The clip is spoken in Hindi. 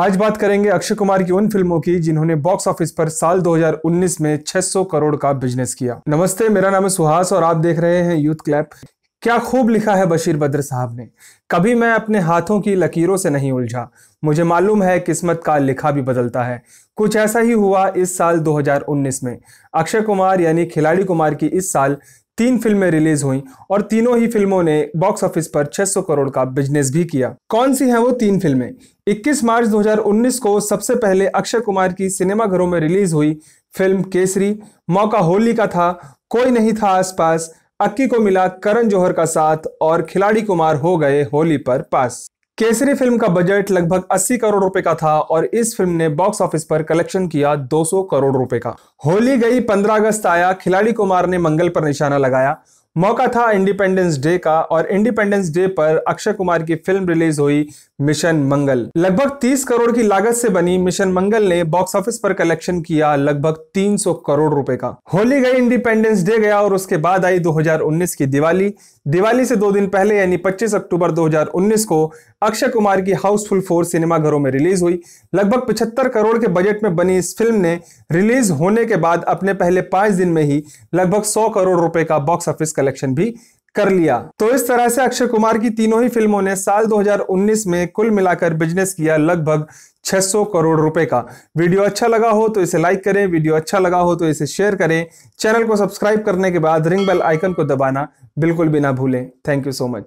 आज बात करेंगे अक्षय कुमार की उन फिल्मों की जिन्होंने बॉक्स ऑफिस पर साल 2019 में 600 करोड़ का बिजनेस किया नमस्ते मेरा नाम है सुहास और आप देख रहे हैं यूथ क्लैप क्या खूब लिखा है बशीर बद्र साहब ने कभी मैं अपने हाथों की लकीरों से नहीं उलझा मुझे मालूम है किस्मत का लिखा भी बदलता है कुछ ऐसा ही हुआ इस साल 2019 में अक्षय कुमार यानी खिलाड़ी कुमार की इस साल तीन फिल्में रिलीज हुई और तीनों ही फिल्मों ने बॉक्स ऑफिस पर 600 करोड़ का बिजनेस भी किया कौन सी हैं वो तीन फिल्में 21 मार्च 2019 को सबसे पहले अक्षय कुमार की सिनेमाघरों में रिलीज हुई फिल्म केसरी मौका होली का था कोई नहीं था आसपास अक्की को मिला करण जौहर का साथ और खिलाड़ी कुमार हो गए होली पर पास केसरी फिल्म का बजट लगभग 80 करोड़ रुपए का था और इस फिल्म ने बॉक्स ऑफिस पर कलेक्शन किया 200 करोड़ रुपए का होली गई 15 अगस्त आया खिलाड़ी कुमार ने मंगल पर निशाना लगाया मौका था इंडिपेंडेंस डे का और इंडिपेंडेंस डे पर अक्षय कुमार की फिल्म रिलीज हुई मिशन मंगल लगभग 30 करोड़ की लागत से बनी मिशन मंगल ने बॉक्स ऑफिस पर कलेक्शन किया लगभग 300 करोड़ रुपए का होली गई इंडिपेंडेंस डे गया और उसके बाद आई 2019 की दिवाली दिवाली से दो दिन पहले यानी 25 अक्टूबर 2019 को अक्षय कुमार की हाउसफुल फोर सिनेमाघरों में रिलीज हुई लगभग 75 करोड़ के बजट में बनी इस फिल्म ने रिलीज होने के बाद अपने पहले पांच दिन में ही लगभग 100 करोड़ रुपए का बॉक्स ऑफिस कलेक्शन भी कर लिया तो इस तरह से अक्षय कुमार की तीनों ही फिल्मों ने साल 2019 में कुल मिलाकर बिजनेस किया लगभग 600 करोड़ रुपए का वीडियो अच्छा लगा हो तो इसे लाइक करें वीडियो अच्छा लगा हो तो इसे शेयर करें चैनल को सब्सक्राइब करने के बाद रिंग बेल आइकन को दबाना बिल्कुल भी ना भूलें थैंक यू सो मच